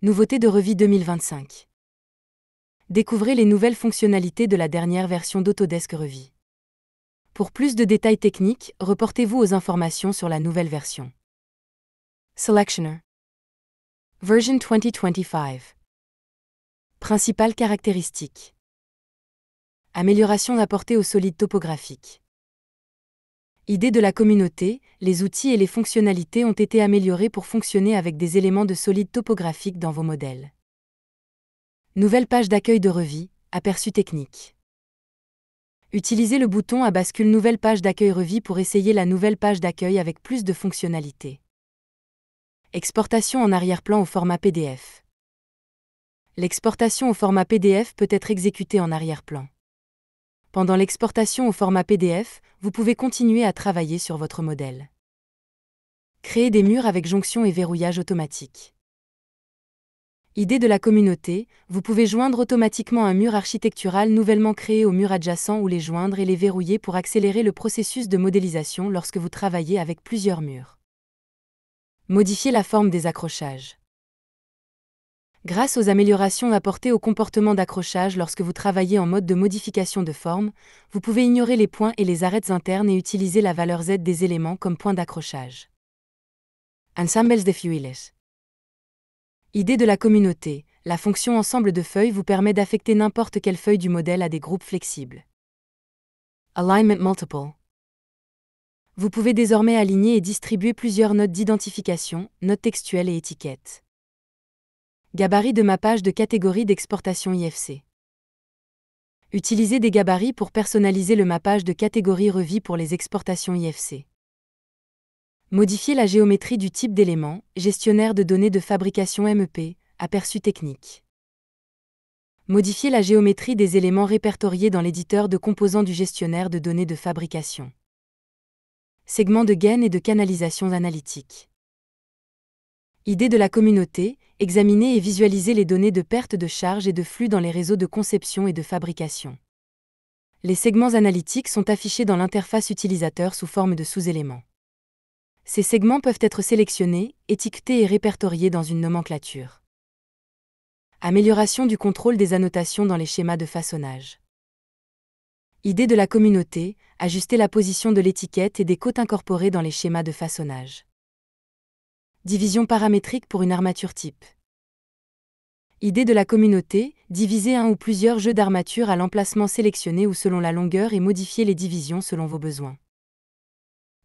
Nouveauté de Revie 2025. Découvrez les nouvelles fonctionnalités de la dernière version d'Autodesk Revie. Pour plus de détails techniques, reportez-vous aux informations sur la nouvelle version. Selectioner. Version 2025. Principales caractéristiques. Améliorations apportées au solide topographique idée de la communauté, les outils et les fonctionnalités ont été améliorés pour fonctionner avec des éléments de solide topographique dans vos modèles. Nouvelle page d'accueil de Revis, aperçu technique. Utilisez le bouton à bascule Nouvelle page d'accueil Revis pour essayer la nouvelle page d'accueil avec plus de fonctionnalités. Exportation en arrière-plan au format PDF. L'exportation au format PDF peut être exécutée en arrière-plan. Pendant l'exportation au format PDF, vous pouvez continuer à travailler sur votre modèle. Créer des murs avec jonction et verrouillage automatique. Idée de la communauté, vous pouvez joindre automatiquement un mur architectural nouvellement créé au mur adjacent ou les joindre et les verrouiller pour accélérer le processus de modélisation lorsque vous travaillez avec plusieurs murs. Modifier la forme des accrochages. Grâce aux améliorations apportées au comportement d'accrochage lorsque vous travaillez en mode de modification de forme, vous pouvez ignorer les points et les arêtes internes et utiliser la valeur Z des éléments comme point d'accrochage. Ensembles de feuilles. Idée de la communauté. La fonction ensemble de feuilles vous permet d'affecter n'importe quelle feuille du modèle à des groupes flexibles. Alignment Multiple. Vous pouvez désormais aligner et distribuer plusieurs notes d'identification, notes textuelles et étiquettes. Gabarit de mappage de catégorie d'exportation IFC. Utilisez des gabarits pour personnaliser le mappage de catégorie revie pour les exportations IFC. Modifiez la géométrie du type d'élément, gestionnaire de données de fabrication MEP, aperçu technique. Modifiez la géométrie des éléments répertoriés dans l'éditeur de composants du gestionnaire de données de fabrication. Segment de gaines et de canalisations analytiques. Idée de la communauté, examiner et visualiser les données de perte de charge et de flux dans les réseaux de conception et de fabrication. Les segments analytiques sont affichés dans l'interface utilisateur sous forme de sous-éléments. Ces segments peuvent être sélectionnés, étiquetés et répertoriés dans une nomenclature. Amélioration du contrôle des annotations dans les schémas de façonnage. Idée de la communauté, ajuster la position de l'étiquette et des côtes incorporées dans les schémas de façonnage division paramétrique pour une armature type. Idée de la communauté, diviser un ou plusieurs jeux d'armature à l'emplacement sélectionné ou selon la longueur et modifier les divisions selon vos besoins.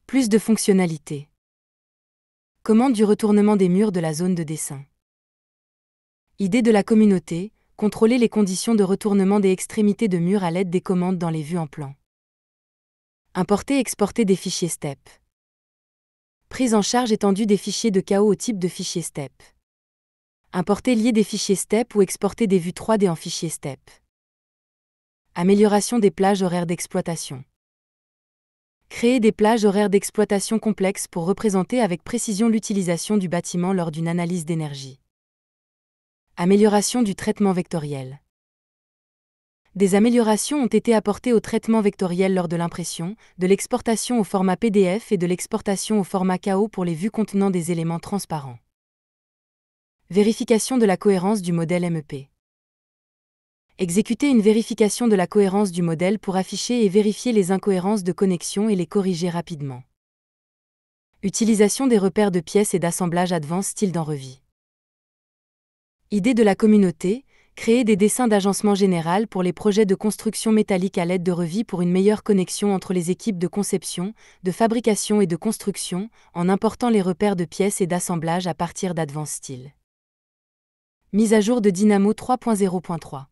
Plus de fonctionnalités. Commande du retournement des murs de la zone de dessin. Idée de la communauté, contrôler les conditions de retournement des extrémités de murs à l'aide des commandes dans les vues en plan. Importer et exporter des fichiers STEP. Prise en charge étendue des fichiers de chaos au type de fichier STEP. Importer lié des fichiers STEP ou exporter des vues 3D en fichier STEP. Amélioration des plages horaires d'exploitation. Créer des plages horaires d'exploitation complexes pour représenter avec précision l'utilisation du bâtiment lors d'une analyse d'énergie. Amélioration du traitement vectoriel des améliorations ont été apportées au traitement vectoriel lors de l'impression, de l'exportation au format PDF et de l'exportation au format KO pour les vues contenant des éléments transparents. Vérification de la cohérence du modèle MEP. Exécuter une vérification de la cohérence du modèle pour afficher et vérifier les incohérences de connexion et les corriger rapidement. Utilisation des repères de pièces et d'assemblage advanced style d'enrevie. Idée de la communauté, créer des dessins d'agencement général pour les projets de construction métallique à l'aide de revis pour une meilleure connexion entre les équipes de conception, de fabrication et de construction, en important les repères de pièces et d'assemblage à partir d'Advanced Steel. Mise à jour de Dynamo 3.0.3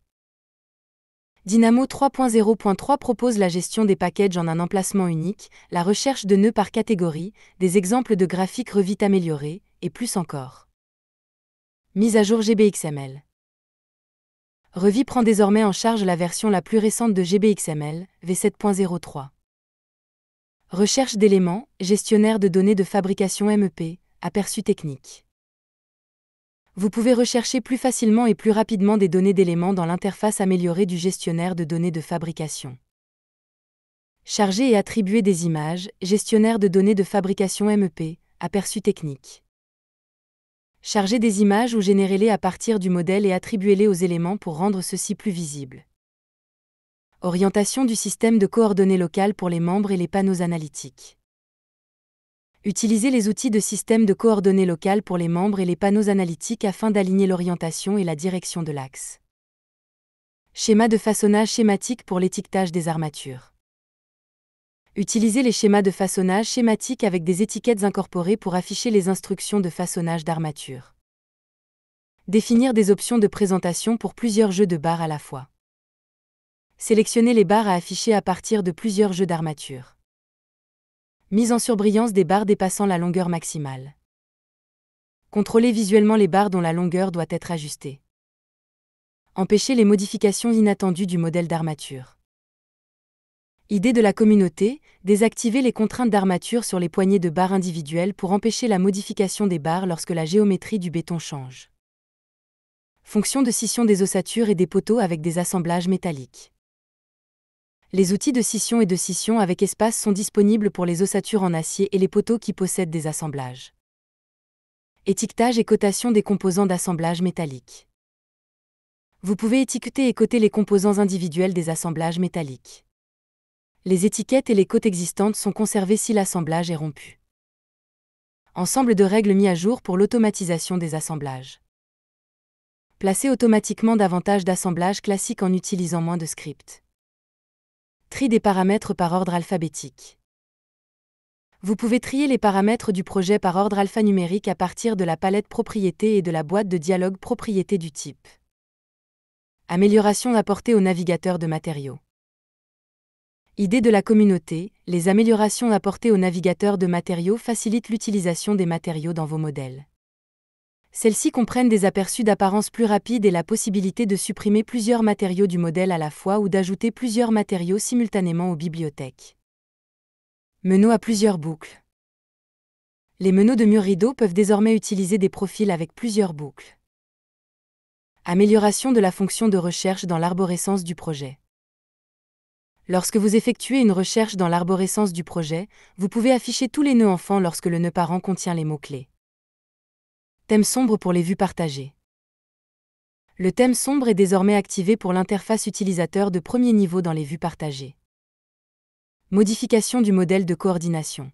Dynamo 3.0.3 propose la gestion des packages en un emplacement unique, la recherche de nœuds par catégorie, des exemples de graphiques revit améliorés, et plus encore. Mise à jour GBXML Revit prend désormais en charge la version la plus récente de GBXML, V7.03. Recherche d'éléments, gestionnaire de données de fabrication MEP, aperçu technique. Vous pouvez rechercher plus facilement et plus rapidement des données d'éléments dans l'interface améliorée du gestionnaire de données de fabrication. Charger et attribuer des images, gestionnaire de données de fabrication MEP, aperçu technique. Chargez des images ou générez-les à partir du modèle et attribuez-les aux éléments pour rendre ceux-ci plus visibles. Orientation du système de coordonnées locales pour les membres et les panneaux analytiques. Utilisez les outils de système de coordonnées locales pour les membres et les panneaux analytiques afin d'aligner l'orientation et la direction de l'axe. Schéma de façonnage schématique pour l'étiquetage des armatures. Utilisez les schémas de façonnage schématiques avec des étiquettes incorporées pour afficher les instructions de façonnage d'armature. Définir des options de présentation pour plusieurs jeux de barres à la fois. Sélectionner les barres à afficher à partir de plusieurs jeux d'armature. Mise en surbrillance des barres dépassant la longueur maximale. Contrôler visuellement les barres dont la longueur doit être ajustée. Empêcher les modifications inattendues du modèle d'armature. Idée de la communauté, désactiver les contraintes d'armature sur les poignées de barres individuelles pour empêcher la modification des barres lorsque la géométrie du béton change. Fonction de scission des ossatures et des poteaux avec des assemblages métalliques. Les outils de scission et de scission avec espace sont disponibles pour les ossatures en acier et les poteaux qui possèdent des assemblages. Étiquetage et cotation des composants d'assemblage métallique. Vous pouvez étiqueter et coter les composants individuels des assemblages métalliques les étiquettes et les côtes existantes sont conservées si l'assemblage est rompu. Ensemble de règles mis à jour pour l'automatisation des assemblages. Placez automatiquement davantage d'assemblages classiques en utilisant moins de scripts. Tri des paramètres par ordre alphabétique. Vous pouvez trier les paramètres du projet par ordre alphanumérique à partir de la palette propriété et de la boîte de dialogue propriété du type. Amélioration apportée au navigateur de matériaux. Idée de la communauté, les améliorations apportées aux navigateurs de matériaux facilitent l'utilisation des matériaux dans vos modèles. Celles-ci comprennent des aperçus d'apparence plus rapides et la possibilité de supprimer plusieurs matériaux du modèle à la fois ou d'ajouter plusieurs matériaux simultanément aux bibliothèques. Meneaux à plusieurs boucles. Les meneaux de mur rideau peuvent désormais utiliser des profils avec plusieurs boucles. Amélioration de la fonction de recherche dans l'arborescence du projet. Lorsque vous effectuez une recherche dans l'arborescence du projet, vous pouvez afficher tous les nœuds enfants lorsque le nœud parent contient les mots-clés. Thème sombre pour les vues partagées. Le thème sombre est désormais activé pour l'interface utilisateur de premier niveau dans les vues partagées. Modification du modèle de coordination.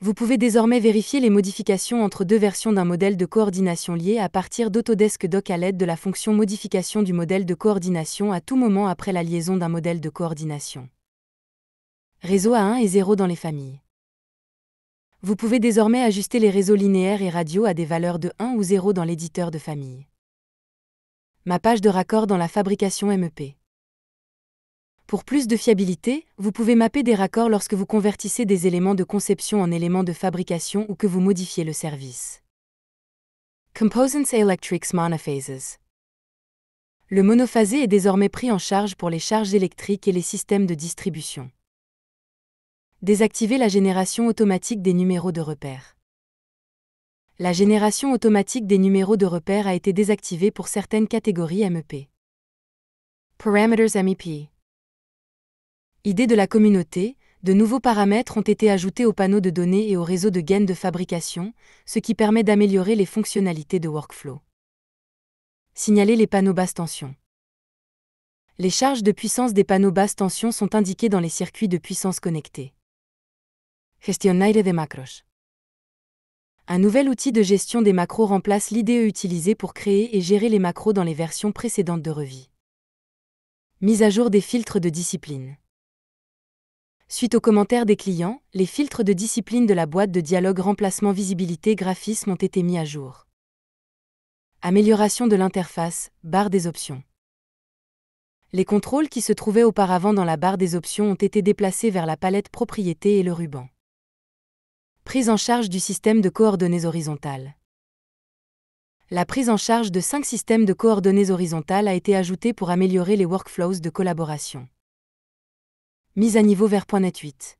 Vous pouvez désormais vérifier les modifications entre deux versions d'un modèle de coordination lié à partir d'Autodesk Doc à l'aide de la fonction modification du modèle de coordination à tout moment après la liaison d'un modèle de coordination. Réseau à 1 et 0 dans les familles. Vous pouvez désormais ajuster les réseaux linéaires et radio à des valeurs de 1 ou 0 dans l'éditeur de famille. Ma page de raccord dans la fabrication MEP. Pour plus de fiabilité, vous pouvez mapper des raccords lorsque vous convertissez des éléments de conception en éléments de fabrication ou que vous modifiez le service. Composants Electrics Monophases Le monophasé est désormais pris en charge pour les charges électriques et les systèmes de distribution. Désactiver la génération automatique des numéros de repère. La génération automatique des numéros de repère a été désactivée pour certaines catégories MEP. Parameters MEP Idée de la communauté, de nouveaux paramètres ont été ajoutés aux panneaux de données et au réseau de gaines de fabrication, ce qui permet d'améliorer les fonctionnalités de workflow. Signaler les panneaux basse tension. Les charges de puissance des panneaux basse tension sont indiquées dans les circuits de puissance connectés. Gestionnaire de macros. Un nouvel outil de gestion des macros remplace l'IDE utilisé pour créer et gérer les macros dans les versions précédentes de Revit. Mise à jour des filtres de discipline. Suite aux commentaires des clients, les filtres de discipline de la boîte de dialogue remplacement visibilité graphisme ont été mis à jour. Amélioration de l'interface, barre des options. Les contrôles qui se trouvaient auparavant dans la barre des options ont été déplacés vers la palette propriété et le ruban. Prise en charge du système de coordonnées horizontales. La prise en charge de cinq systèmes de coordonnées horizontales a été ajoutée pour améliorer les workflows de collaboration. Mise à niveau vers .NET 8.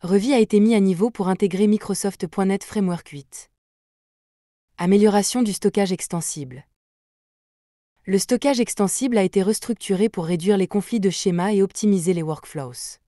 Revi a été mis à niveau pour intégrer Microsoft.NET Framework 8. Amélioration du stockage extensible. Le stockage extensible a été restructuré pour réduire les conflits de schémas et optimiser les workflows.